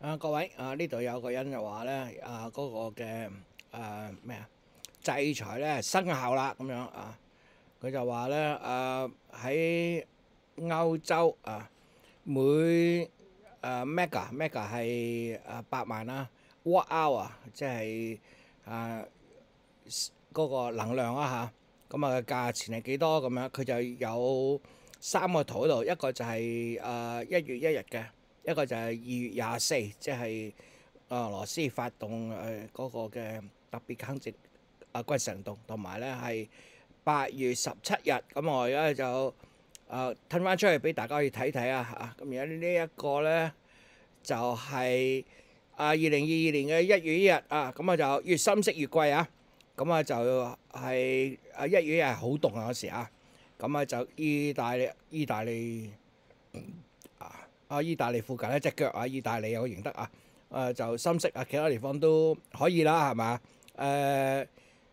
啊，各位，啊呢度有個人就話咧，啊嗰個嘅誒咩啊，制裁咧生效啦咁樣啊，佢就話咧，啊喺歐洲啊，每誒 mega mega 係誒八萬啦，watt h 瓦歐啊，即係誒嗰個能量啊嚇，咁啊價錢係幾多咁樣？佢就有三個圖喺度，一個就係誒一月一日嘅。一個就係二月廿四，即係俄羅斯發動誒嗰個嘅特別攻直啊，軍事行動，同埋咧係八月十七日，咁我而家就誒吞翻出去俾大家去睇睇啊嚇，咁而家呢一個咧就係啊，二零二二年嘅一月一日啊，咁啊就越深色越貴啊，咁啊就係啊一月一日好凍啊嗰時啊，咁啊就意大利，意大利。啊！意大利附近一隻腳啊！意大利我認得啊！誒就深色啊！其他地方都可以啦，係嘛？誒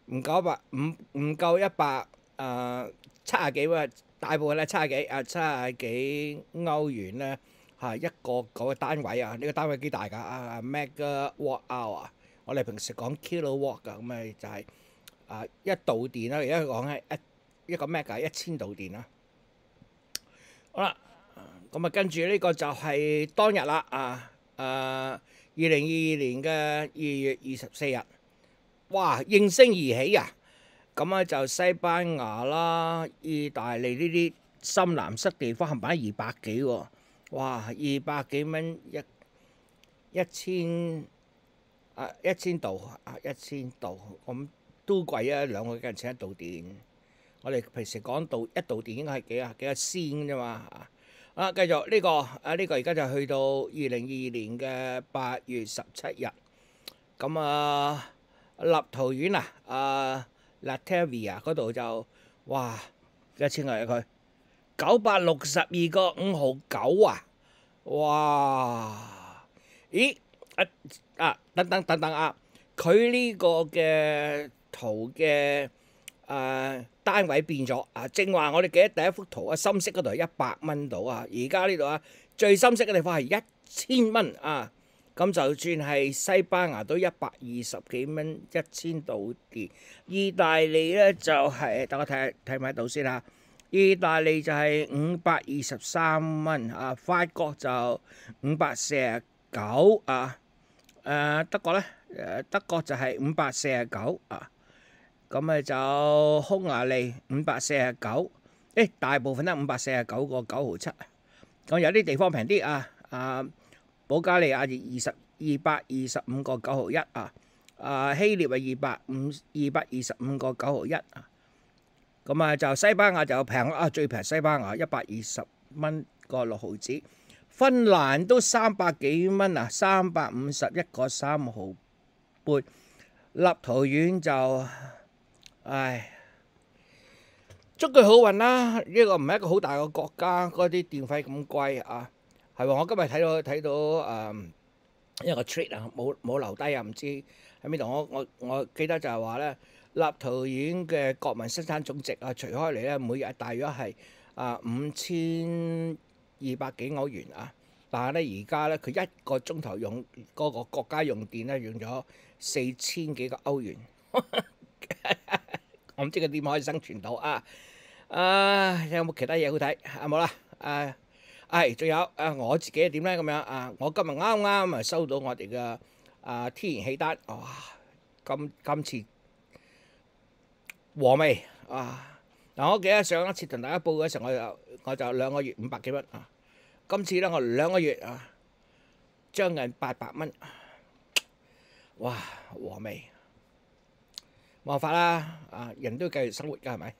唔夠一百，五唔夠一百誒七啊幾蚊，大部分咧七啊幾啊七啊幾歐元咧嚇一個嗰個單位啊！呢個單位幾大㗎啊？Megawatt hour，我哋平時講 kilo watt 㗎，咁咪就係啊一度電啦。而家講係一一個咩㗎？一千度電啦。好啦。咁啊，跟住呢個就係當日啦！啊，誒，二零二二年嘅二月二十四日，哇，應聲而起啊！咁啊，就西班牙啦、意大利呢啲深藍色地方，冚唪二百幾喎！哇，二百幾蚊一一千啊，一千度啊，一千度咁都貴啊，兩個人請一度電。我哋平時講度一度電應該係幾啊幾啊仙啫嘛～啊，繼續呢個，啊呢個而家就去到二零二二年嘅八月十七日，咁啊，立陶宛啊，啊 Latvia 嗰度就，哇，一千個一佢九百六十二個五毫九啊，哇，咦，啊啊等等等等啊，佢呢個嘅圖嘅。誒單位變咗啊！正話我哋記第一幅圖啊，深色嗰度係一百蚊到啊，而家呢度啊，最深色嘅地方係一千蚊啊！咁就算係西班牙都一百二十幾蚊，一千到啲。意大利咧就係，等我睇下睇埋度先嚇。意大利就係五百二十三蚊啊，法國就五百四十九啊，誒德國咧誒德國就係五百四十九啊。咁咪就匈牙利五百四十九，誒大部分都五百四十九個九毫七。咁有啲地方平啲啊，啊保加利亞二二十二百二十五個九毫一啊，啊希臘啊二百五二百二十五個九毫一。咁啊就西班牙就平啊，最平西班牙一百二十蚊個六毫子。芬蘭都三百幾蚊啊，三百五十一個三毫半。立陶宛就。唉，祝佢好运啦！呢個唔係一個好大嘅國家，嗰啲電費咁貴啊，係喎。我今日睇到睇到嗯、一個 t r e e t 啊，冇冇留低啊，唔知喺邊度。我我我記得就係話咧，立陶宛嘅國民生產總值啊，除開嚟咧，每日大約係啊五千二百幾歐元啊，但係咧而家咧，佢一個鐘頭用嗰個國家用電咧，用咗四千幾個歐元。我唔知佢点可以生存到啊！啊，有冇其他嘢好睇？啊，冇啦。诶，系，仲有啊，我自己点咧？咁样啊，我今日啱啱啊收到我哋嘅啊天然气单，哇！今今次和味啊！嗱，我记得上一次同大家报嘅时候，我就我就两个月五百几蚊啊。今次咧，我两个月啊，将近八百蚊。哇，和味！冇法啦！啊，人都要繼續生活㗎，係咪？